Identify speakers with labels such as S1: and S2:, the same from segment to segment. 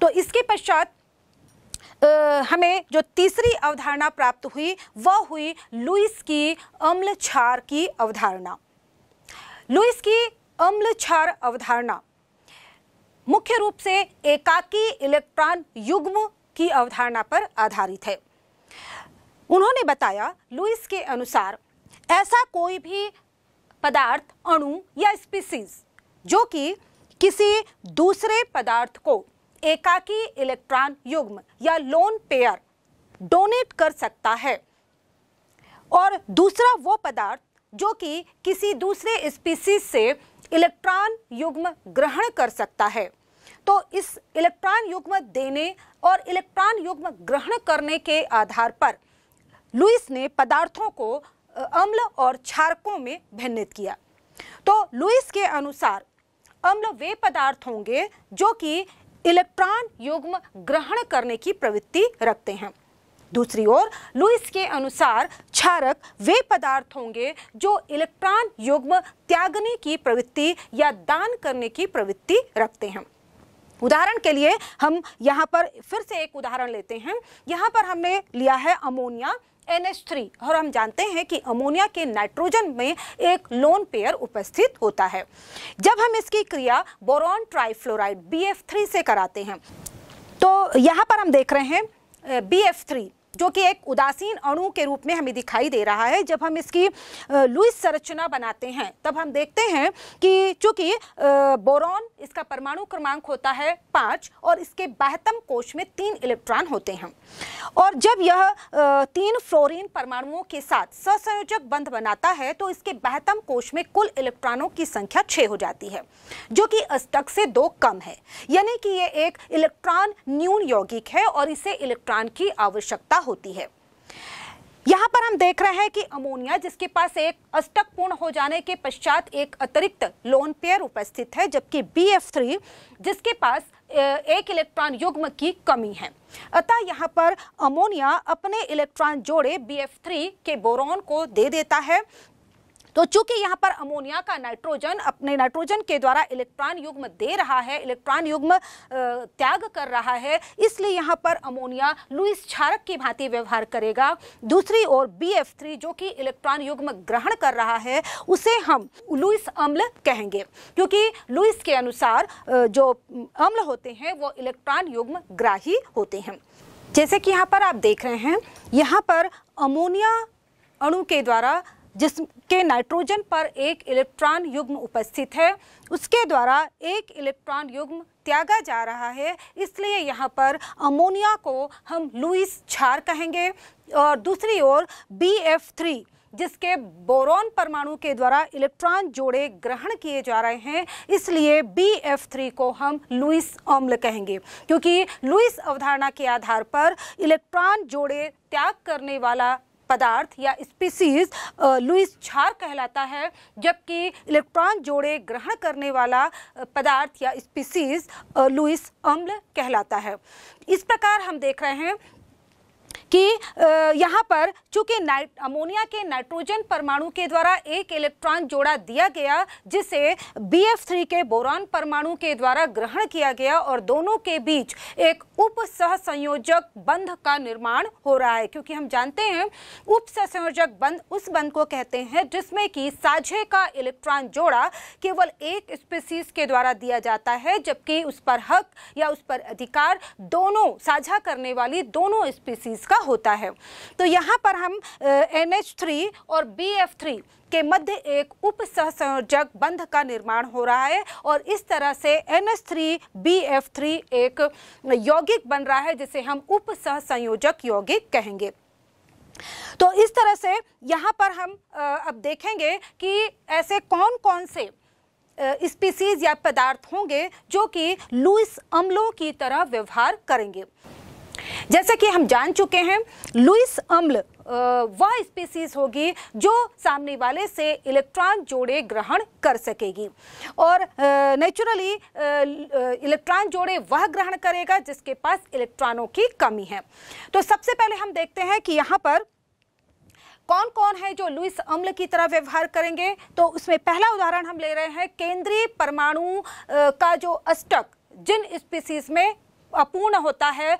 S1: तो इसके पश्चात हमें जो तीसरी अवधारणा प्राप्त हुई वह हुई लुइस की अम्ल छार की अवधारणा लुइस की अम्ल छार अवधारणा मुख्य रूप से एकाकी इलेक्ट्रॉन युग्म की अवधारणा पर आधारित है उन्होंने बताया लुइस के अनुसार ऐसा कोई भी पदार्थ अणु या स्पीसीज जो कि किसी दूसरे पदार्थ को एकाकी इलेक्ट्रॉन युग्म या लोन पेयर डोनेट कर सकता है और दूसरा वो पदार्थ जो कि किसी दूसरे स्पीसीज से इलेक्ट्रॉन युग्म ग्रहण कर सकता है तो इस इलेक्ट्रॉन युग्म देने और इलेक्ट्रॉन युग्म ग्रहण करने के आधार पर लुइस ने पदार्थों को अम्ल और क्षारकों में भिन्नित किया तो लुइस के अनुसार अम्ल वे पदार्थ होंगे जो कि इलेक्ट्रॉन युग्म ग्रहण करने की प्रवृत्ति रखते हैं दूसरी ओर लुइस के अनुसार क्षारक वे पदार्थ होंगे जो इलेक्ट्रॉन युग्म त्यागने की प्रवृत्ति या दान करने की प्रवृत्ति रखते हैं उदाहरण के लिए हम यहाँ पर फिर से एक उदाहरण लेते हैं यहाँ पर हमने लिया है अमोनिया NH3 और हम जानते हैं कि अमोनिया के नाइट्रोजन में एक लोन पेयर उपस्थित होता है जब हम इसकी क्रिया बोरॉन ट्राइफ्लोराइड BF3 से कराते हैं तो यहाँ पर हम देख रहे हैं BF3 जो कि एक उदासीन अणु के रूप में हमें दिखाई दे रहा है जब हम इसकी लुइस संरचना बनाते हैं तब हम देखते हैं कि चूंकि बोरॉन इसका परमाणु क्रमांक होता है पाँच और इसके बहतम कोश में तीन इलेक्ट्रॉन होते हैं और जब यह तीन फ्लोरीन परमाणुओं के साथ ससंयोजक बंध बनाता है तो इसके बहतम कोश में कुल इलेक्ट्रॉनों की संख्या छः हो जाती है जो कि अष्टक से दो कम है यानी कि ये एक इलेक्ट्रॉन न्यून यौगिक है और इसे इलेक्ट्रॉन की आवश्यकता ज्यादा होती है यहाँ पर हम देख रहे हैं कि अमोनिया जिसके पास एक अष्टक पूर्ण हो जाने के पश्चात एक अतिरिक्त लोन पेयर उपस्थित है जबकि बी एफ थ्री जिसके पास एक इलेक्ट्रॉन युग्म की कमी है अतः यहाँ पर अमोनिया अपने इलेक्ट्रॉन जोड़े बी एफ थ्री के बोरोन को दे देता है तो चूंकि यहाँ पर अमोनिया का नाइट्रोजन अपने नाइट्रोजन के द्वारा इलेक्ट्रॉन युग्म दे रहा है इलेक्ट्रॉन युग्म त्याग कर रहा है इसलिए यहाँ पर अमोनिया लुइस क्षारक की भांति व्यवहार करेगा दूसरी ओर बी जो कि इलेक्ट्रॉन युग्म ग्रहण कर रहा है उसे हम लुइस अम्ल कहेंगे क्योंकि लुइस के अनुसार जो अम्ल होते हैं वो इलेक्ट्रॉन युग्म ग्राही होते हैं जैसे कि यहाँ पर आप देख रहे हैं यहाँ पर अमोनिया अणु के द्वारा जिसके नाइट्रोजन पर एक इलेक्ट्रॉन युग्म उपस्थित है उसके द्वारा एक इलेक्ट्रॉन युग्म त्यागा जा रहा है इसलिए यहाँ पर अमोनिया को हम लुइस छार कहेंगे और दूसरी ओर बी एफ थ्री जिसके बोरॉन परमाणु के द्वारा इलेक्ट्रॉन जोड़े ग्रहण किए जा रहे हैं इसलिए बी एफ थ्री को हम लुइस अम्ल कहेंगे क्योंकि लुइस अवधारणा के आधार पर इलेक्ट्रॉन जोड़े त्याग करने वाला पदार्थ या स्पीसीज लुइस छार कहलाता है जबकि इलेक्ट्रॉन जोड़े ग्रहण करने वाला पदार्थ या स्पीसीज लुइस अम्ल कहलाता है इस प्रकार हम देख रहे हैं कि यहाँ पर चूंकि अमोनिया के नाइट्रोजन परमाणु के द्वारा एक इलेक्ट्रॉन जोड़ा दिया गया जिसे बी एफ थ्री के बोरान परमाणु के द्वारा ग्रहण किया गया और दोनों के बीच एक उप सहसंयोजक बंध का निर्माण हो रहा है क्योंकि हम जानते हैं उप सहसंयोजक बंध उस बंध को कहते हैं जिसमें कि साझे का इलेक्ट्रॉन जोड़ा केवल एक स्पीसीज के द्वारा दिया जाता है जबकि उस पर हक या उस पर अधिकार दोनों साझा करने वाली दोनों स्पीसीज इसका होता है तो यहाँ पर हम एन और बी के मध्य एक उप सहसंयोजक बंध का निर्माण हो रहा है और इस तरह से N H three B F three एक यौगिक बन रहा है जिसे हम उप सहसंयोजक यौगिक कहेंगे तो इस तरह से यहाँ पर हम अब देखेंगे कि ऐसे कौन कौन से स्पीसीज या पदार्थ होंगे जो कि लुइस अम्लों की तरह व्यवहार करेंगे जैसा कि हम जान चुके हैं लुइस अम्ल वह स्पीसीज होगी जो सामने वाले से इलेक्ट्रॉन जोड़े ग्रहण कर सकेगी और नेचुरली इलेक्ट्रॉन जोड़े वह ग्रहण करेगा जिसके पास इलेक्ट्रॉनों की कमी है तो सबसे पहले हम देखते हैं कि यहाँ पर कौन कौन है जो लुइस अम्ल की तरह व्यवहार करेंगे तो उसमें पहला उदाहरण हम ले रहे हैं केंद्रीय परमाणु का जो अष्टक जिन स्पीसीज में अपूर्ण होता है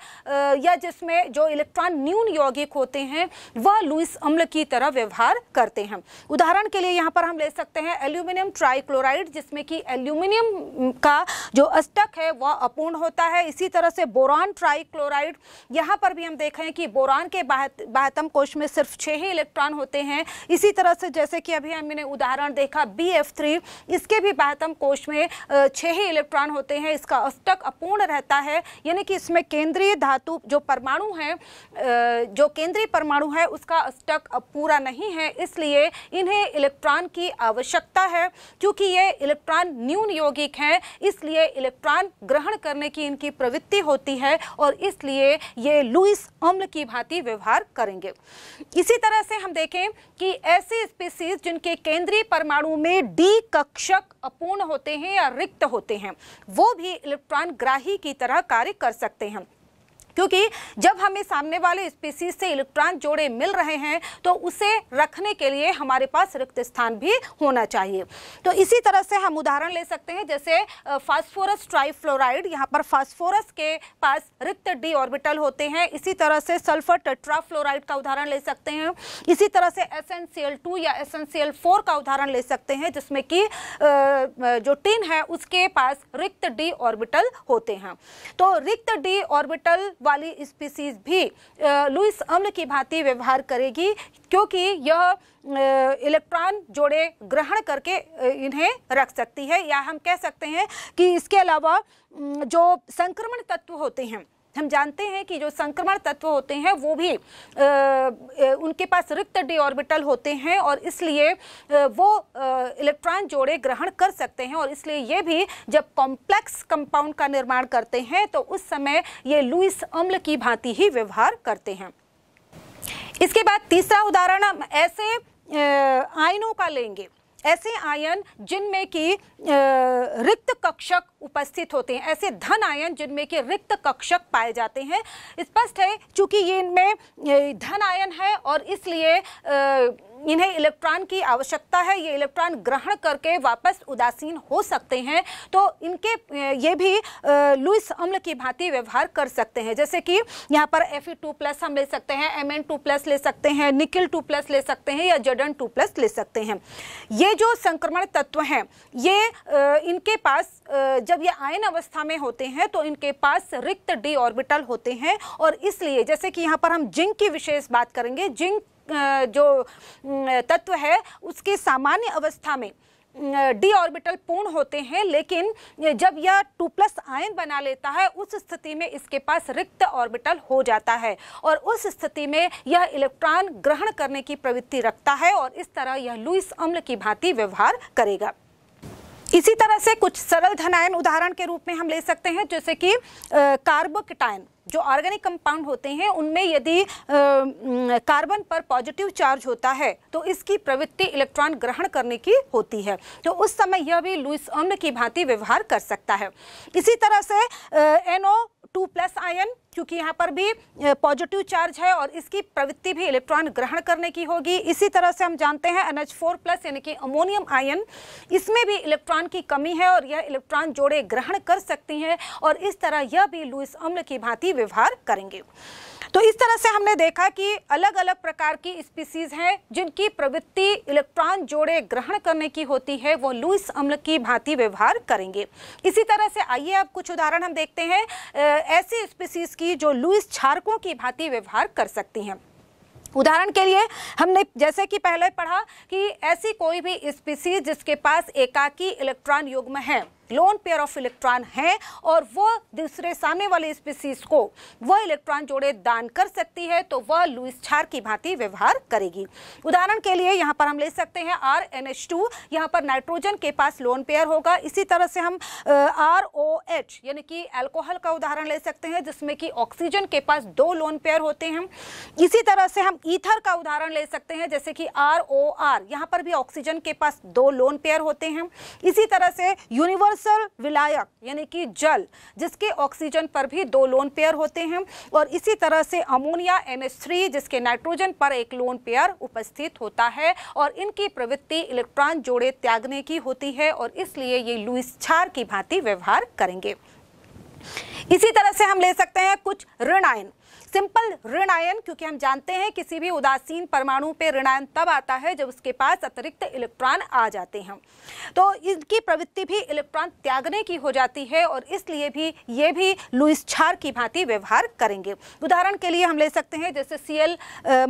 S1: या जिसमें जो इलेक्ट्रॉन न्यून यौगिक होते हैं वह लुइस अम्ल की तरह व्यवहार करते हैं उदाहरण के लिए यहाँ पर हम ले सकते हैं एल्यूमिनियम ट्राइक्लोराइड जिसमें कि एल्यूमिनियम का जो अष्टक है वह अपूर्ण होता है इसी तरह से बोरान ट्राइक्लोराइड यहाँ पर भी हम देखें कि बोरान के बाहतम कोश में सिर्फ छः ही इलेक्ट्रॉन होते हैं इसी तरह से जैसे कि अभी हमने उदाहरण देखा बी इसके भी बाहतम कोश में छः ही इलेक्ट्रॉन होते हैं इसका अष्टक अपूर्ण रहता है यानी कि इसमें केंद्रीय धातु जो परमाणु है जो केंद्रीय परमाणु है उसका स्टक पूरा नहीं है इसलिए इन्हें इलेक्ट्रॉन की आवश्यकता है क्योंकि ये इलेक्ट्रॉन न्यून यौगिक हैं इसलिए इलेक्ट्रॉन ग्रहण करने की इनकी प्रवृत्ति होती है और इसलिए ये लुइस अम्ल की भांति व्यवहार करेंगे इसी तरह से हम देखें कि ऐसी स्पीसीज जिनके केंद्रीय परमाणु में डी कक्षक अपूर्ण होते हैं या रिक्त होते हैं वो भी इलेक्ट्रॉन ग्राही की तरह कार्य कर सकते हैं क्योंकि जब हमें सामने वाले स्पीसीज से इलेक्ट्रॉन जोड़े मिल रहे हैं तो उसे रखने के लिए हमारे पास रिक्त स्थान भी होना चाहिए तो इसी तरह से हम उदाहरण ले सकते हैं जैसे फास्फोरस ट्राइफ्लोराइड यहाँ पर फास्फोरस के पास रिक्त डी ऑर्बिटल होते हैं इसी तरह से सल्फर टेट्राफ्लोराइड का उदाहरण ले सकते हैं इसी तरह से एस टू या एस का उदाहरण ले सकते हैं जिसमें कि जो टीन है उसके पास रिक्त डी ऑर्बिटल होते हैं तो रिक्त डी ऑर्बिटल वाली स्पीसीज भी लुइस अम्ल की भांति व्यवहार करेगी क्योंकि यह इलेक्ट्रॉन जोड़े ग्रहण करके इन्हें रख सकती है या हम कह सकते हैं कि इसके अलावा जो संक्रमण तत्व होते हैं हम जानते हैं कि जो संक्रमण तत्व होते हैं वो भी आ, उनके पास रिक्त डी ऑर्बिटल होते हैं और इसलिए वो इलेक्ट्रॉन जोड़े ग्रहण कर सकते हैं और इसलिए ये भी जब कॉम्प्लेक्स कंपाउंड का निर्माण करते हैं तो उस समय ये लुइस अम्ल की भांति ही व्यवहार करते हैं इसके बाद तीसरा उदाहरण हम ऐसे आयनों का लेंगे ऐसे आयन जिनमें कि रिक्त कक्षक उपस्थित होते हैं ऐसे धन आयन जिनमें कि रिक्त कक्षक पाए जाते हैं स्पष्ट है चूंकि ये इनमें धन आयन है और इसलिए इन्हें इलेक्ट्रॉन की आवश्यकता है ये इलेक्ट्रॉन ग्रहण करके वापस उदासीन हो सकते हैं तो इनके ये भी लुइस अम्ल की भांति व्यवहार कर सकते हैं जैसे कि यहाँ पर एफ टू प्लस हम ले सकते हैं एम एन टू प्लस ले सकते हैं निकिल टू प्लस ले सकते हैं या जडन टू प्लस ले सकते हैं ये जो संक्रमण तत्व हैं ये इनके पास जब ये आयन अवस्था में होते हैं तो इनके पास रिक्त डी ऑर्बिटल होते हैं और इसलिए जैसे कि यहाँ पर हम जिंक की विशेष बात करेंगे जिंक जो तत्व है उसके सामान्य अवस्था में डी ऑर्बिटल पूर्ण होते हैं लेकिन जब यह टू प्लस आयन बना लेता है उस स्थिति में इसके पास रिक्त ऑर्बिटल हो जाता है और उस स्थिति में यह इलेक्ट्रॉन ग्रहण करने की प्रवृत्ति रखता है और इस तरह यह लुइस अम्ल की भांति व्यवहार करेगा इसी तरह से कुछ सरल धनायन उदाहरण के रूप में हम ले सकते हैं जैसे कि कार्बोकिटायन जो ऑर्गेनिक कंपाउंड होते हैं उनमें यदि कार्बन पर पॉजिटिव चार्ज होता है तो इसकी प्रवृत्ति इलेक्ट्रॉन ग्रहण करने की होती है तो उस समय यह भी लुइस अम्ल की भांति व्यवहार कर सकता है इसी तरह से एनओ टू प्लस आयन क्योंकि यहाँ पर भी पॉजिटिव चार्ज है और इसकी प्रवृत्ति भी इलेक्ट्रॉन ग्रहण करने की होगी इसी तरह से हम जानते हैं एन एच फोर प्लस यानी कि अमोनियम आयन इसमें भी इलेक्ट्रॉन की कमी है और यह इलेक्ट्रॉन जोड़े ग्रहण कर सकती हैं और इस तरह यह भी लुइस अम्ल की भांति व्यवहार करेंगे तो इस तरह से हमने देखा कि अलग अलग प्रकार की स्पीसीज हैं जिनकी प्रवृत्ति इलेक्ट्रॉन जोड़े ग्रहण करने की होती है वो लुइस अम्ल की भांति व्यवहार करेंगे इसी तरह से आइए अब कुछ उदाहरण हम देखते हैं ऐसी स्पीसीज की जो लुइस क्षारकों की भांति व्यवहार कर सकती हैं उदाहरण के लिए हमने जैसे कि पहले पढ़ा कि ऐसी कोई भी स्पीसीज जिसके पास एकाकी इलेक्ट्रॉन युग्म है लोन पेयर ऑफ इलेक्ट्रॉन है और वह दूसरे सामने वाले स्पीसीज को वह इलेक्ट्रॉन जोड़े दान कर सकती है तो वह लुइस छार की भांति व्यवहार करेगी उदाहरण के लिए यहाँ पर हम ले सकते हैं आर एन एच टू यहाँ पर नाइट्रोजन के पास लोन पेयर होगा इसी तरह से हम आर ओ एच यानी कि एल्कोहल का उदाहरण ले सकते हैं जिसमें कि ऑक्सीजन के पास दो लोन पेयर होते हैं इसी तरह से हम ईथर का उदाहरण ले सकते हैं जैसे कि आर ओ आर यहाँ पर भी ऑक्सीजन के पास दो लोन पेयर होते हैं इसी तरह से यूनिवर्स यूनिवर्सल विलायक यानी कि जल जिसके ऑक्सीजन पर भी दो लोन पेयर होते हैं और इसी तरह से अमोनिया एन जिसके नाइट्रोजन पर एक लोन पेयर उपस्थित होता है और इनकी प्रवृत्ति इलेक्ट्रॉन जोड़े त्यागने की होती है और इसलिए ये लुइस छार की भांति व्यवहार करेंगे इसी तरह से हम ले सकते हैं कुछ ऋण आयन सिंपल ऋण आयन क्योंकि हम जानते हैं किसी भी उदासीन परमाणु पे ऋण आयन तब आता है जब उसके पास अतिरिक्त इलेक्ट्रॉन आ जाते हैं तो इनकी प्रवृत्ति भी इलेक्ट्रॉन त्यागने की हो जाती है और इसलिए भी ये भी लुइस छार की भांति व्यवहार करेंगे उदाहरण के लिए हम ले सकते हैं जैसे C L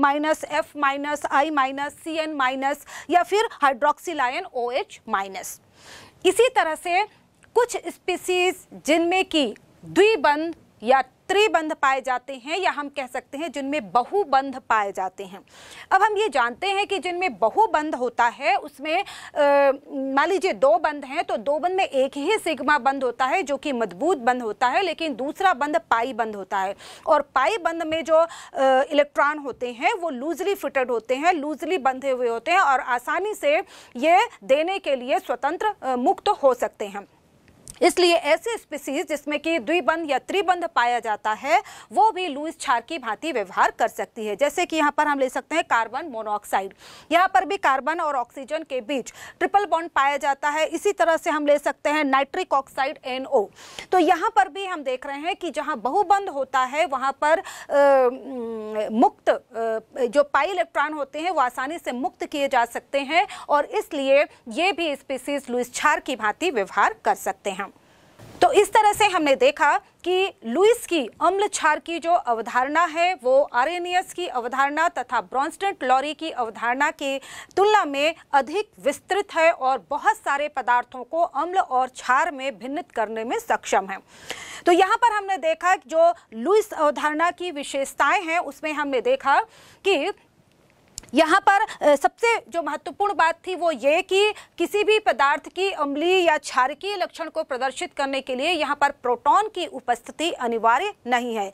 S1: minus F minus I minus C N minus या फिर हाइड्रोक्सीलायन ओ एच माइनस इसी तरह से कुछ स्पीसीज जिनमें कि द्विबंध या त्रिबंध बंध पाए जाते हैं या हम कह सकते हैं जिनमें बहुबंध पाए जाते हैं अब हम ये जानते हैं कि जिनमें बहुबंध होता है उसमें मान लीजिए दो बंध हैं तो दो बंध में एक ही सिग्मा बंध होता है जो कि मजबूत बंध होता है लेकिन दूसरा बंध पाई बंध होता है और पाई बंध में जो इलेक्ट्रॉन होते हैं वो लूजली फिटेड होते हैं लूजली बंधे हुए होते हैं और आसानी से ये देने के लिए स्वतंत्र मुक्त हो सकते हैं इसलिए ऐसी स्पीसीज जिसमें कि द्विबंध या त्रिबंध पाया जाता है वो भी लुइस छार की भांति व्यवहार कर सकती है जैसे कि यहाँ पर हम ले सकते हैं कार्बन मोनोऑक्साइड यहाँ पर भी कार्बन और ऑक्सीजन के बीच ट्रिपल बॉन्ड पाया जाता है इसी तरह से हम ले सकते हैं नाइट्रिक ऑक्साइड एन तो यहाँ पर भी हम देख रहे हैं कि जहाँ बहुबंध होता है वहाँ पर आ, मुक्त आ, जो पाई इलेक्ट्रॉन होते हैं वो आसानी से मुक्त किए जा सकते हैं और इसलिए ये भी स्पीसीज लुइस छार की भांति व्यवहार कर सकते हैं तो इस तरह से हमने देखा कि लुइस की अम्ल छार की जो अवधारणा है वो आरेनियस की अवधारणा तथा ब्रॉन्स्टेंट लॉरी की अवधारणा की तुलना में अधिक विस्तृत है और बहुत सारे पदार्थों को अम्ल और छार में भिन्नित करने में सक्षम है तो यहाँ पर हमने देखा जो लुइस अवधारणा की विशेषताएं हैं उसमें हमने देखा कि यहाँ पर सबसे जो महत्वपूर्ण बात थी वो ये कि किसी भी पदार्थ की अम्लीय या क्षारकीय लक्षण को प्रदर्शित करने के लिए यहाँ पर प्रोटॉन की उपस्थिति अनिवार्य नहीं है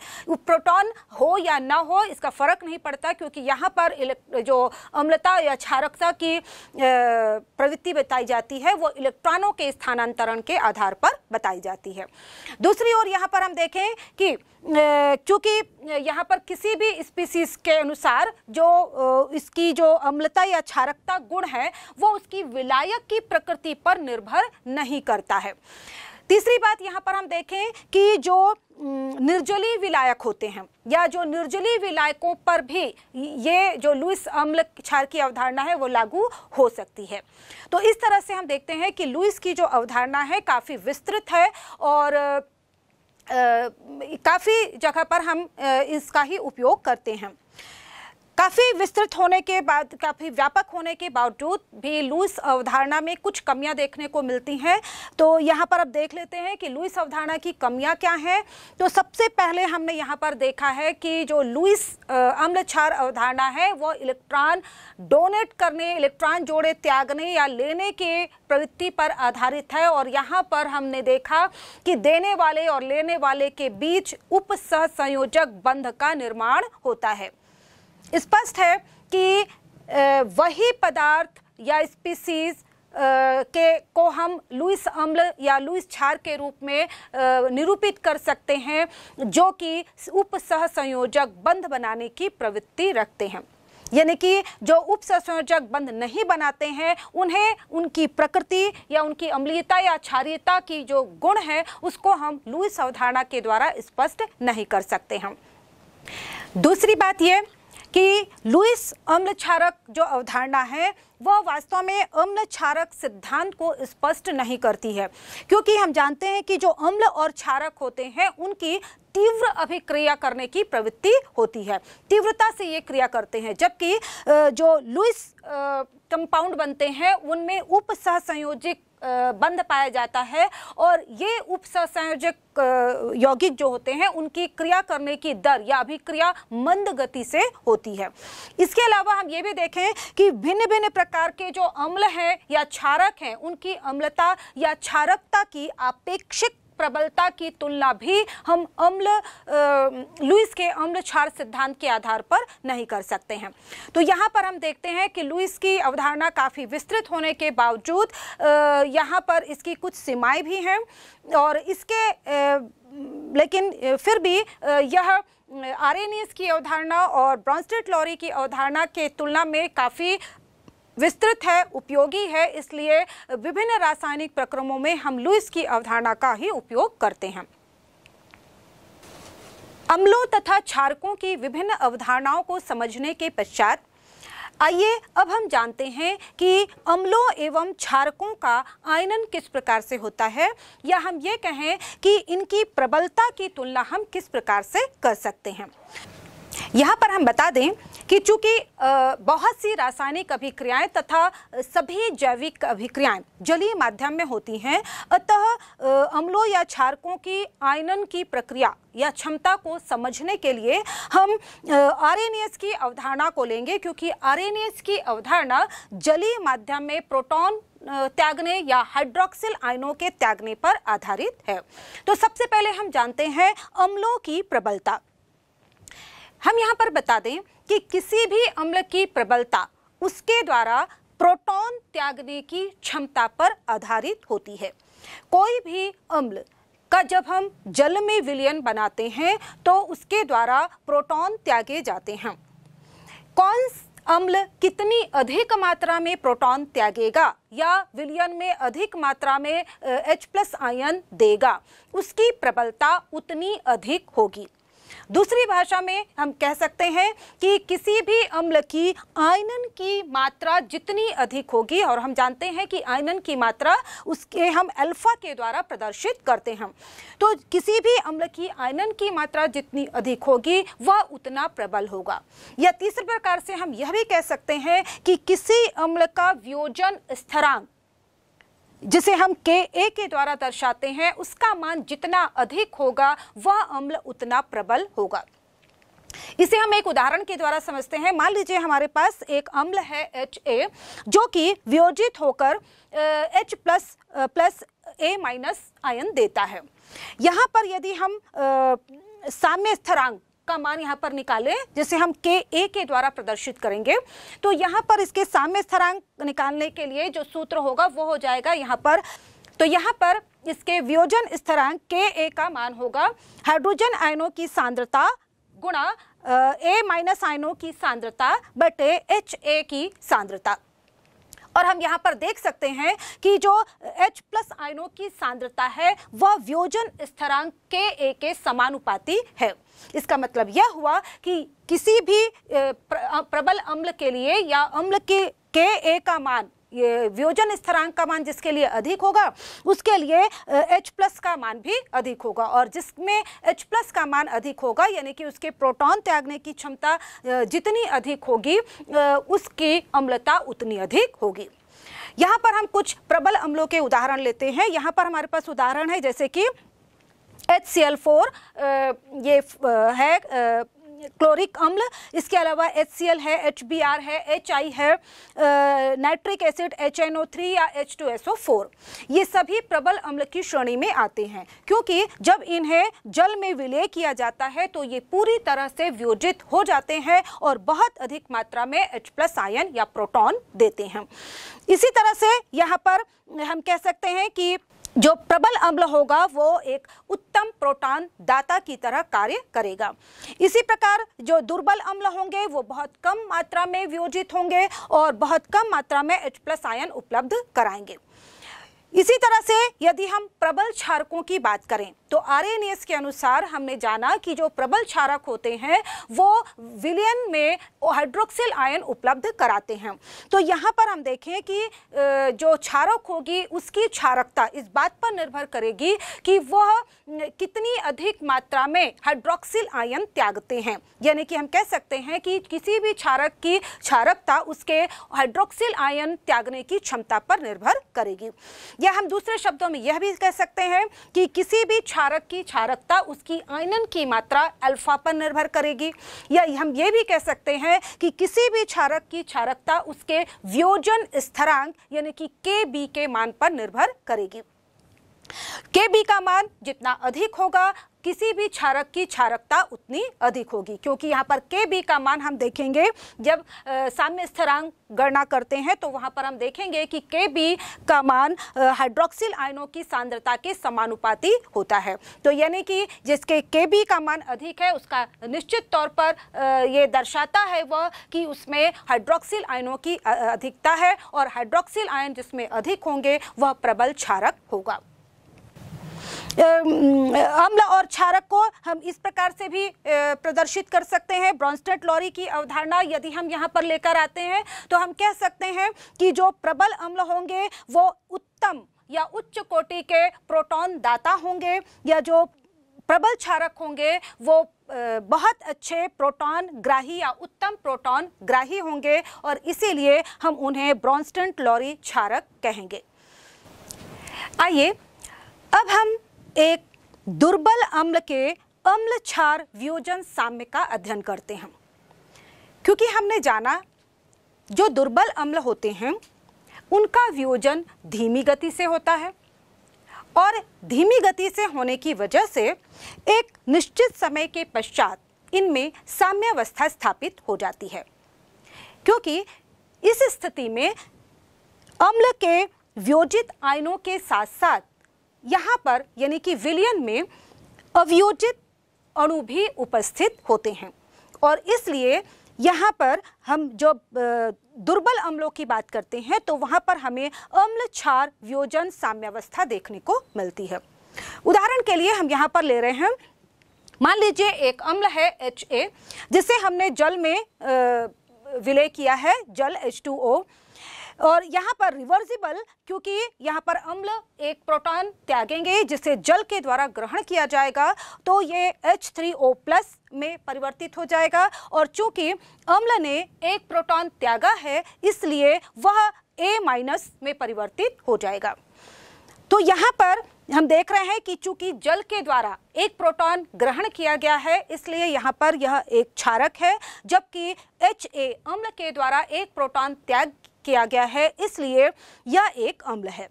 S1: प्रोटॉन हो या ना हो इसका फर्क नहीं पड़ता क्योंकि यहाँ पर जो अम्लता या क्षारकता की प्रवृत्ति बताई जाती है वो इलेक्ट्रॉनों के स्थानांतरण के आधार पर बताई जाती है दूसरी ओर यहाँ पर हम देखें कि चूंकि यहाँ पर किसी भी स्पीसीज के अनुसार जो इसकी जो अम्लता या क्षारकता गुण है वो उसकी विलायक की प्रकृति पर निर्भर नहीं करता है तीसरी बात यहाँ पर हम देखें कि जो निर्जली विलायक होते हैं या जो निर्जली विलायकों पर भी ये जो लुइस अम्ल क्षार की अवधारणा है वो लागू हो सकती है तो इस तरह से हम देखते हैं कि लुइस की जो अवधारणा है काफ़ी विस्तृत है और काफ़ी जगह पर हम इसका ही उपयोग करते हैं काफ़ी विस्तृत होने के बाद काफ़ी व्यापक होने के बावजूद भी लुइस अवधारणा में कुछ कमियां देखने को मिलती हैं तो यहाँ पर अब देख लेते हैं कि लुइस अवधारणा की कमियां क्या हैं तो सबसे पहले हमने यहाँ पर देखा है कि जो लुइस अम्ल क्षार अवधारणा है वो इलेक्ट्रॉन डोनेट करने इलेक्ट्रॉन जोड़े त्यागने या लेने के प्रवृत्ति पर आधारित है और यहाँ पर हमने देखा कि देने वाले और लेने वाले के बीच उपसह संयोजक बंध का निर्माण होता है स्पष्ट है कि वही पदार्थ या स्पीसीज के को हम लुइस अम्ल या लुइस क्षार के रूप में निरूपित कर सकते हैं जो कि सह संयोजक बंध बनाने की प्रवृत्ति रखते हैं यानी कि जो उप संयोजक बंध नहीं बनाते हैं उन्हें उनकी प्रकृति या उनकी अम्लीयता या क्षारियता की जो गुण है उसको हम लुइस अवधारणा के द्वारा स्पष्ट नहीं कर सकते हम दूसरी बात यह कि लुइस अम्ल क्षारक जो अवधारणा है वह वास्तव में अम्ल क्षारक सिद्धांत को स्पष्ट नहीं करती है क्योंकि हम जानते हैं कि जो अम्ल और क्षारक होते हैं उनकी तीव्र अभिक्रिया करने की प्रवृत्ति होती है तीव्रता से ये क्रिया करते हैं जबकि जो लुइस कंपाउंड बनते हैं उनमें संयोजित बंद पाया जाता है और ये उप संयोजक यौगिक जो होते हैं उनकी क्रिया करने की दर या अभिक्रिया मंद गति से होती है इसके अलावा हम ये भी देखें कि भिन्न भिन्न प्रकार के जो अम्ल हैं या क्षारक हैं उनकी अम्लता या क्षारकता की आपेक्षिक प्रबलता की तुलना भी हम अम्ल लुइस के अम्ल क्षार सिद्धांत के आधार पर नहीं कर सकते हैं तो यहाँ पर हम देखते हैं कि लुइस की अवधारणा काफ़ी विस्तृत होने के बावजूद यहाँ पर इसकी कुछ सीमाएँ भी हैं और इसके लेकिन फिर भी यह आर की अवधारणा और ब्रॉन्स्टेड लॉरी की अवधारणा के तुलना में काफ़ी विस्तृत है उपयोगी है इसलिए विभिन्न रासायनिक प्रक्रमों में हम लुइस की अवधारणा का ही उपयोग करते हैं अम्लों तथा क्षारकों की विभिन्न अवधारणाओं को समझने के पश्चात आइए अब हम जानते हैं कि अम्लों एवं क्षारकों का आयनन किस प्रकार से होता है या हम ये कहें कि इनकी प्रबलता की तुलना हम किस प्रकार से कर सकते हैं यहाँ पर हम बता दें कि चूंकि बहुत सी रासायनिक अभिक्रियाएं तथा सभी जैविक अभिक्रियाएं जलीय माध्यम में होती हैं अतः अम्लों या क्षारकों की आयनन की प्रक्रिया या क्षमता को समझने के लिए हम आर की अवधारणा को लेंगे क्योंकि आर की अवधारणा जलीय माध्यम में प्रोटॉन त्यागने या हाइड्रोक्सिल आयनों के त्यागने पर आधारित है तो सबसे पहले हम जानते हैं अम्लों की प्रबलता हम यहाँ पर बता दें कि किसी भी अम्ल की प्रबलता उसके द्वारा प्रोटॉन त्यागने की क्षमता पर आधारित होती है कोई भी अम्ल का जब हम जल में विलयन बनाते हैं तो उसके द्वारा प्रोटॉन त्यागे जाते हैं कौन अम्ल कितनी अधिक मात्रा में प्रोटॉन त्यागेगा या विलयन में अधिक मात्रा में एच प्लस आयन देगा उसकी प्रबलता उतनी अधिक होगी दूसरी भाषा में हम कह सकते हैं कि किसी भी अम्ल की आयनन की मात्रा जितनी अधिक होगी और हम जानते हैं कि आयनन की मात्रा उसके हम अल्फा के द्वारा प्रदर्शित करते हैं तो किसी भी अम्ल की आयनन की मात्रा जितनी अधिक होगी वह उतना प्रबल होगा या तीसरे प्रकार से हम यह भी कह सकते हैं कि किसी अम्ल का व्योजन स्थरांक जिसे हम के ए के द्वारा दर्शाते हैं उसका मान जितना अधिक होगा वह अम्ल उतना प्रबल होगा इसे हम एक उदाहरण के द्वारा समझते हैं मान लीजिए हमारे पास एक अम्ल है एच ए जो कि वियोजित होकर H plus plus A minus ion देता है यहाँ पर यदि हम साम्य स्थरांक का मान यहाँ पर निकालें जिसे हम के ए के द्वारा प्रदर्शित करेंगे तो यहाँ पर इसके साम्य स्थरांक निकालने के लिए जो सूत्र होगा वो हो जाएगा यहाँ पर तो यहाँ पर इसके वियोजन स्थरांक के ए का मान होगा हाइड्रोजन आयनों की सांद्रता गुणा ए माइनस आयनों की सांद्रता बटे एच ए की सांद्रता और हम यहाँ पर देख सकते हैं कि जो H प्लस आयनों की सांद्रता है वह व्योजन स्थरांक के ए के समानुपाती है इसका मतलब यह हुआ कि किसी भी प्रबल अम्ल के लिए या अम्ल के के ए का मान ये व्योजन स्थिरांक का मान जिसके लिए अधिक होगा उसके लिए एच प्लस का मान भी अधिक होगा और जिसमें एच प्लस का मान अधिक होगा यानी कि उसके प्रोटॉन त्यागने की क्षमता जितनी अधिक होगी उसकी अम्लता उतनी अधिक होगी यहाँ पर हम कुछ प्रबल अम्लों के उदाहरण लेते हैं यहाँ पर हमारे पास उदाहरण है जैसे कि एच सी एल फोर ये है क्लोरिक अम्ल इसके अलावा एच सी एल है एच बी आर है एच आई है nitric acid H N O three या H two S O four ये सभी प्रबल अम्ल की श्रेणी में आते हैं क्योंकि जब इन्हें जल में विलय किया जाता है तो ये पूरी तरह से व्योजित हो जाते हैं और बहुत अधिक मात्रा में एच प्लस आयन या प्रोटॉन देते हैं इसी तरह से यहाँ पर हम कह सकते हैं कि जो प्रबल अम्ल होगा वो एक उत्तम प्रोटॉन दाता की तरह कार्य करेगा इसी प्रकार जो दुर्बल अम्ल होंगे वो बहुत कम मात्रा में वियोजित होंगे और बहुत कम मात्रा में एच प्लस आयन उपलब्ध कराएंगे इसी तरह से यदि हम प्रबल क्षारकों की बात करें तो आरएनएस के अनुसार हमने जाना कि जो प्रबल क्षारक होते हैं वो विलियन में हाइड्रोक्सिल आयन उपलब्ध कराते हैं तो यहाँ पर हम देखें कि जो क्षारक होगी उसकी क्षारकता इस बात पर निर्भर करेगी कि वह कितनी अधिक मात्रा में हाइड्रोक्सिल आयन त्यागते हैं यानी कि हम कह सकते हैं कि किसी भी क्षारक की क्षारकता उसके हाइड्रोक्सिल आयन त्यागने की क्षमता पर निर्भर करेगी या हम दूसरे शब्दों में यह भी कह सकते हैं कि किसी भी क्षारक की क्षारकता उसकी आयनन की मात्रा अल्फा पर निर्भर करेगी या हम ये भी कह सकते हैं कि किसी भी क्षारक की क्षारकता उसके व्योजन स्थरांक यानी कि के बी के मान पर निर्भर करेगी के बी का मान जितना अधिक होगा किसी भी क्षारक की क्षारकता उतनी अधिक होगी क्योंकि यहाँ पर के बी का मान हम देखेंगे जब साम्य स्थरांक गणना करते हैं तो वहाँ पर हम देखेंगे कि के बी का मान हाइड्रोक्सिल आयनों की सांद्रता के समानुपाती होता है तो यानी कि जिसके के बी का मान अधिक है उसका निश्चित तौर पर ये दर्शाता है वह कि उसमें हाइड्रोक्सिल आयनों की अधिकता है और हाइड्रोक्सिल आयन जिसमें अधिक होंगे वह प्रबल क्षारक होगा अम्ल और क्षारक को हम इस प्रकार से भी प्रदर्शित कर सकते हैं ब्रॉन्स्टेट लॉरी की अवधारणा यदि हम यहाँ पर लेकर आते हैं तो हम कह सकते हैं कि जो प्रबल अम्ल होंगे वो उत्तम या उच्च कोटि के प्रोटॉन दाता होंगे या जो प्रबल क्षारक होंगे वो बहुत अच्छे प्रोटॉन ग्राही या उत्तम प्रोटॉन ग्राही होंगे और इसीलिए हम उन्हें ब्रॉन्स्टेंट लॉरी क्षारक कहेंगे आइए अब हम एक दुर्बल अम्ल के अम्ल क्षार वियोजन साम्य का अध्ययन करते हैं क्योंकि हमने जाना जो दुर्बल अम्ल होते हैं उनका वियोजन धीमी गति से होता है और धीमी गति से होने की वजह से एक निश्चित समय के पश्चात इनमें साम्यावस्था स्थापित हो जाती है क्योंकि इस स्थिति में अम्ल के वियोजित आयनों के साथ साथ यहाँ पर यानी कि विलियन में अवयोजित अणु भी उपस्थित होते हैं और इसलिए यहाँ पर हम जो दुर्बल अम्लों की बात करते हैं तो वहाँ पर हमें अम्ल क्षार व्योजन साम्यावस्था देखने को मिलती है उदाहरण के लिए हम यहाँ पर ले रहे हैं मान लीजिए एक अम्ल है एच जिसे हमने जल में विलय किया है जल एच और यहाँ पर रिवर्सिबल क्योंकि यहाँ पर अम्ल एक प्रोटॉन त्यागेंगे जिसे जल के द्वारा ग्रहण किया जाएगा तो ये एच थ्री ओ प्लस में परिवर्तित हो जाएगा और चूंकि अम्ल ने एक प्रोटॉन त्यागा है इसलिए वह ए माइनस में परिवर्तित हो जाएगा तो यहाँ पर हम देख रहे हैं कि चूंकि जल के द्वारा एक प्रोटॉन ग्रहण किया गया है इसलिए यहाँ पर यह एक क्षारक है जबकि एच ए अम्ल के द्वारा एक प्रोटॉन त्याग किया गया है इसलिए यह एक अम्ल है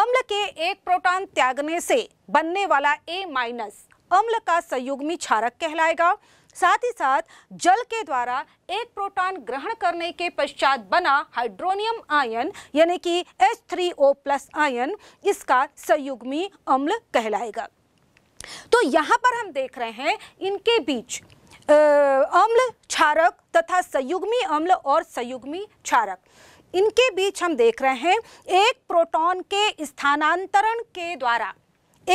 S1: अम्ल के एक प्रोटॉन त्यागने से बनने वाला ए माइनस अम्ल का संयुग्मी क्षारक कहलाएगा साथ ही साथ जल के द्वारा एक प्रोटॉन ग्रहण करने के पश्चात बना हाइड्रोनियम आयन यानी कि H3O प्लस आयन इसका संयुग्मी अम्ल कहलाएगा तो यहाँ पर हम देख रहे हैं इनके बीच अम्ल क्षारक तथा संयुग्मी अम्ल और संयुग्मी क्षारक इनके बीच हम देख रहे हैं एक प्रोटॉन के स्थानांतरण के द्वारा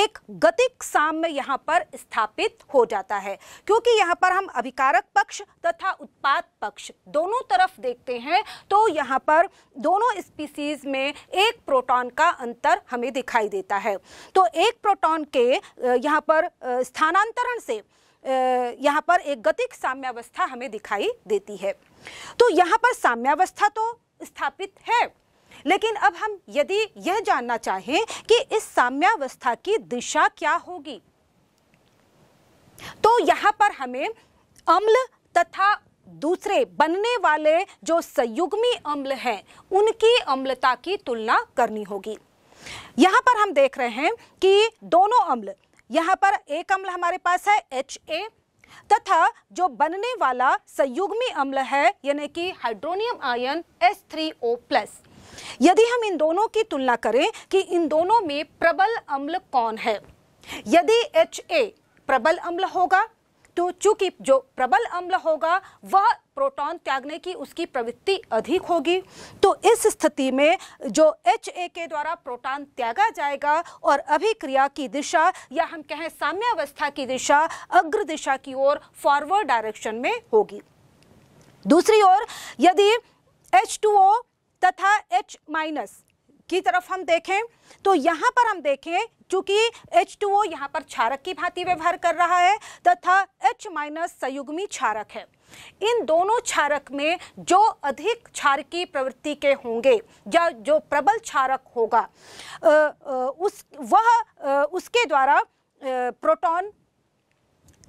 S1: एक गतिक साम्य यहाँ पर स्थापित हो जाता है क्योंकि यहाँ पर हम अभिकारक पक्ष तथा उत्पाद पक्ष दोनों तरफ देखते हैं तो यहाँ पर दोनों स्पीसीज में एक प्रोटॉन का अंतर हमें दिखाई देता है तो एक प्रोटॉन के यहाँ पर स्थानांतरण से यहाँ पर एक गतिक साम्यावस्था हमें दिखाई देती है तो यहाँ पर साम्यावस्था तो स्थापित है लेकिन अब हम यदि यह जानना चाहें कि इस साम्यावस्था की दिशा क्या होगी तो यहां पर हमें अम्ल तथा दूसरे बनने वाले जो संयुग्मी अम्ल हैं उनकी अम्लता की तुलना करनी होगी यहां पर हम देख रहे हैं कि दोनों अम्ल यहां पर एक अम्ल हमारे पास है एच ए तथा जो बनने वाला संयुग्मी अम्ल है यानी कि हाइड्रोनियम आयन S3O+। यदि हम इन दोनों की तुलना करें कि इन दोनों में प्रबल अम्ल कौन है यदि HA प्रबल अम्ल होगा किंतु तो चूंकि जो प्रबल अम्ल होगा वह प्रोटॉन त्यागने की उसकी प्रवृत्ति अधिक होगी तो इस स्थिति में जो एच ए के द्वारा प्रोटॉन त्यागा जाएगा और अभिक्रिया की दिशा या हम कहें साम्यावस्था की दिशा अग्र दिशा की ओर फॉरवर्ड डायरेक्शन में होगी दूसरी ओर यदि एच टू ओ तथा एच माइनस की तरफ हम देखें तो यहां पर हम देखें चूंकि एच टू ओ यहाँ पर क्षारक की भांति व्यवहार कर रहा है तथा एच माइनस संयुग्मी क्षारक है इन दोनों क्षारक में जो अधिक क्षारकी प्रवृत्ति के होंगे या जो प्रबल क्षारक होगा उस वह उसके द्वारा प्रोटॉन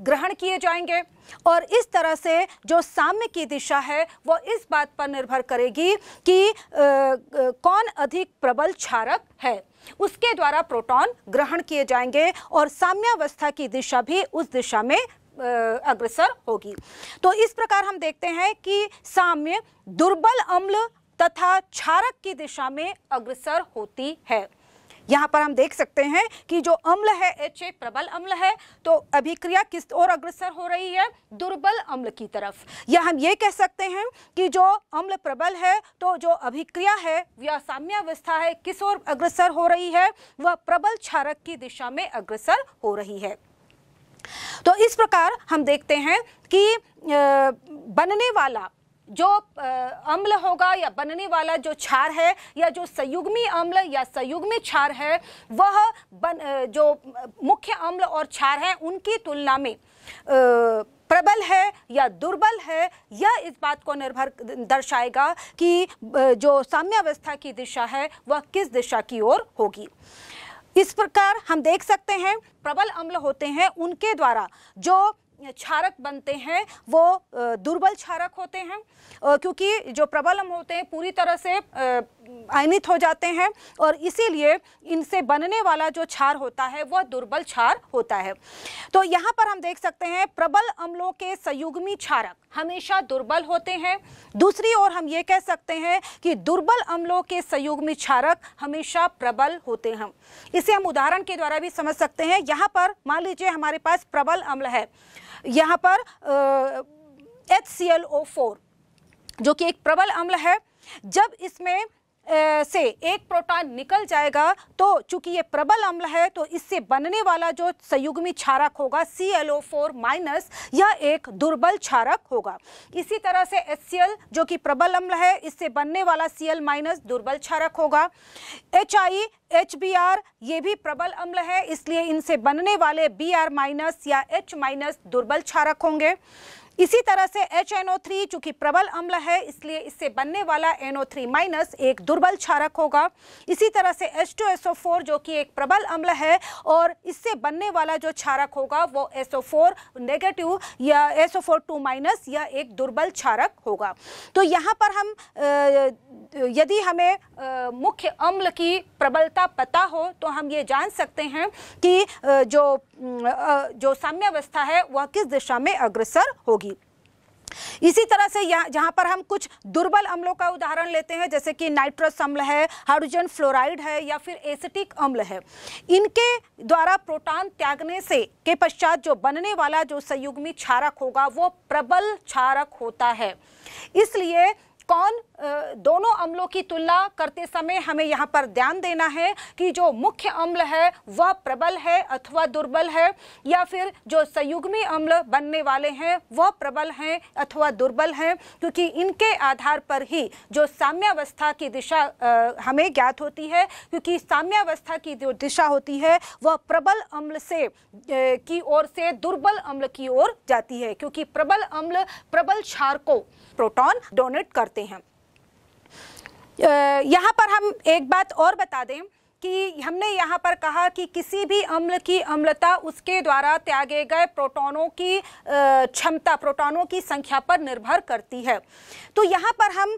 S1: ग्रहण किए जाएंगे और इस तरह से जो साम्य की दिशा है वो इस बात पर निर्भर करेगी कि आ, कौन अधिक प्रबल क्षारक है उसके द्वारा प्रोटॉन ग्रहण किए जाएंगे और साम्यावस्था की दिशा भी उस दिशा में अग्रसर होगी तो इस प्रकार हम देखते हैं कि साम्य दुर्बल अम्ल तथा क्षारक की दिशा में अग्रसर होती है यहाँ पर हम देख सकते हैं कि जो अम्ल है एच ए प्रबल अम्ल है तो अभिक्रिया किस ओर अग्रसर हो रही है दुर्बल अम्ल की तरफ या हम ये कह सकते हैं कि जो अम्ल प्रबल है तो जो अभिक्रिया है या साम्यावस्था है किस ओर अग्रसर हो रही है वह प्रबल क्षारक की दिशा में अग्रसर हो रही है तो इस प्रकार हम देखते हैं कि बनने वाला जो अम्ल होगा या बनने वाला जो क्षार है या जो संयुग्मी अम्ल या संयुग्मी क्षार है वह बन जो मुख्य अम्ल और क्षार है उनकी तुलना में प्रबल है या दुर्बल है यह इस बात को निर्भर दर्शाएगा कि जो साम्यावस्था की दिशा है वह किस दिशा की ओर होगी इस प्रकार हम देख सकते हैं प्रबल अम्ल होते हैं उनके द्वारा जो क्षारक बनते हैं वो दुर्बल क्षारक होते हैं क्योंकि जो प्रबल अम्ल होते हैं पूरी तरह से आयनित हो जाते हैं और इसीलिए इनसे बनने वाला जो क्षार होता है वह दुर्बल क्षार होता है तो यहाँ पर हम देख सकते हैं प्रबल अम्लों के संयुग्मी क्षारक हमेशा दुर्बल होते हैं दूसरी ओर हम ये कह सकते हैं कि दुर्बल अम्लों के संयुग्मी क्षारक हमेशा प्रबल होते हैं इसे हम उदाहरण के द्वारा भी समझ सकते हैं यहाँ पर मान लीजिए हमारे पास प्रबल अम्ल है यहाँ पर H C L O four जो कि एक प्रबल अम्ल है जब इसमें से एक प्रोटॉन निकल जाएगा तो चूंकि ये प्रबल अम्ल है तो इससे बनने वाला जो संयुग्मी क्षारक होगा C L O four minus यह एक दुर्बल क्षारक होगा इसी तरह से एच सी एल जो कि प्रबल अम्ल है इससे बनने वाला सी एल माइनस दुर्बल क्षारक होगा H I H B R ये भी प्रबल अम्ल है इसलिए इनसे बनने वाले बी आर माइनस या एच माइनस दुर्बल क्षारक होंगे इसी तरह से एच एन ओ थ्री चूंकि प्रबल अम्ल है इसलिए इससे बनने वाला एन ओ थ्री माइनस एक दुर्बल क्षारक होगा इसी तरह से H two S O four जो कि एक प्रबल अम्ल है और इससे बनने वाला जो क्षारक होगा वो एस ओ फोर नेगेटिव या S O four two minus या एक दुर्बल क्षारक होगा तो यहाँ पर हम यदि हमें मुख्य अम्ल की प्रबलता पता हो तो हम ये जान सकते हैं कि जो जो साम्यावस्था है वह किस दिशा में अग्रसर होगी इसी तरह से यहाँ जहाँ पर हम कुछ दुर्बल अम्लों का उदाहरण लेते हैं जैसे कि नाइट्रस अम्ल है हाइड्रोजन फ्लोराइड है या फिर एसिटिक अम्ल है इनके द्वारा प्रोटॉन त्यागने से के पश्चात जो बनने वाला जो संयुग्मी क्षारक होगा वो प्रबल क्षारक होता है इसलिए कौन दोनों अम्लों की तुलना करते समय हमें यहाँ पर ध्यान देना है कि जो मुख्य अम्ल है वह प्रबल है अथवा दुर्बल है या फिर जो संयुग्मी अम्ल बनने वाले हैं वह प्रबल हैं अथवा दुर्बल हैं क्योंकि इनके आधार पर ही जो साम्यावस्था की दिशा हमें ज्ञात होती है क्योंकि साम्यावस्था की जो दिशा होती है वह प्रबल अम्ल से की ओर से दुर्बल अम्ल की ओर जाती है क्योंकि प्रबल अम्ल प्रबल क्षार को प्रोटॉन डोनेट करते हैं यहाँ पर हम एक बात और बता दें कि हमने यहाँ पर कहा कि किसी भी अम्ल की अम्लता उसके द्वारा त्यागे गए प्रोटॉनों की क्षमता प्रोटॉनों की संख्या पर निर्भर करती है तो यहाँ पर हम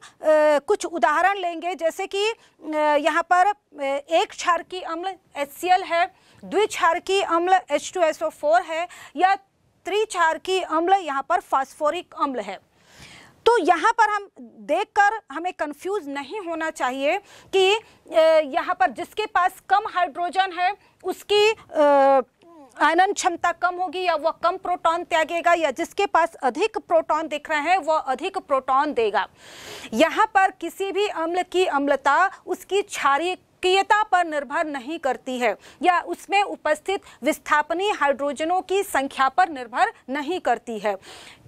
S1: कुछ उदाहरण लेंगे जैसे कि यहाँ पर एक क्षार की अम्ल एच है की अम्ल H2SO4 है या की अम्ल यहाँ पर फास्फोरिक अम्ल है तो यहाँ पर हम देखकर हमें कंफ्यूज नहीं होना चाहिए कि यहाँ पर जिसके पास कम हाइड्रोजन है उसकी आ, आयनन क्षमता कम होगी या वह कम प्रोटॉन त्यागेगा या जिसके पास अधिक प्रोटॉन दिख रहे हैं वह अधिक प्रोटॉन देगा यहाँ पर किसी भी अम्ल की अम्लता उसकी क्षारीय पर निर्भर नहीं करती है या उसमें उपस्थित विस्थापनी हाइड्रोजनों की संख्या पर निर्भर नहीं करती है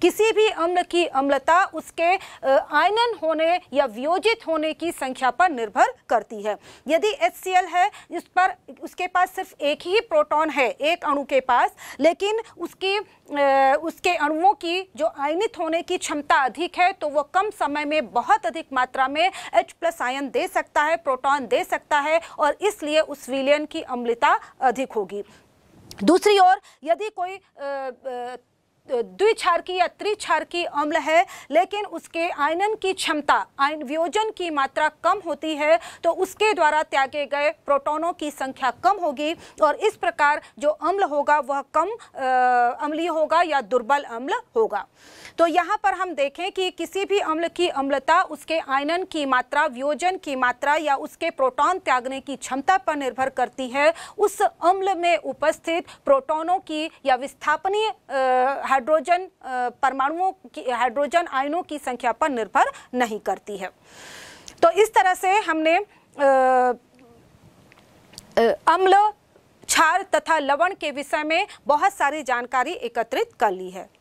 S1: किसी भी अम्ल की अम्लता उसके आयनन होने या वियोजित होने की संख्या पर निर्भर करती है यदि एच है जिस पर उसके पास सिर्फ एक ही प्रोटॉन है एक अणु के पास लेकिन उसकी उसके अणुओं की जो आयनित होने की क्षमता अधिक है तो वह कम समय में बहुत अधिक मात्रा में H प्लस आयन दे सकता है प्रोटॉन दे सकता है और इसलिए उस विलियन की अम्लता अधिक होगी दूसरी ओर यदि कोई आ, आ, की या की अम्ल है लेकिन उसके आयनन की क्षमता आयन वियोजन की मात्रा कम होती है तो उसके द्वारा त्यागे गए प्रोटोनों की संख्या कम होगी और इस प्रकार जो अम्ल होगा वह कम अम्लीय होगा या दुर्बल अम्ल होगा तो यहाँ पर हम देखें कि किसी भी अम्ल की अम्लता उसके आयनन की मात्रा वियोजन की मात्रा या उसके प्रोटॉन त्यागने की क्षमता पर निर्भर करती है उस अम्ल में उपस्थित प्रोटोनों की या विस्थापनीय हाइड्रोजन परमाणुओं की हाइड्रोजन आयनों की संख्या पर निर्भर नहीं करती है तो इस तरह से हमने अम्ल क्षार तथा लवण के विषय में बहुत सारी जानकारी एकत्रित कर ली है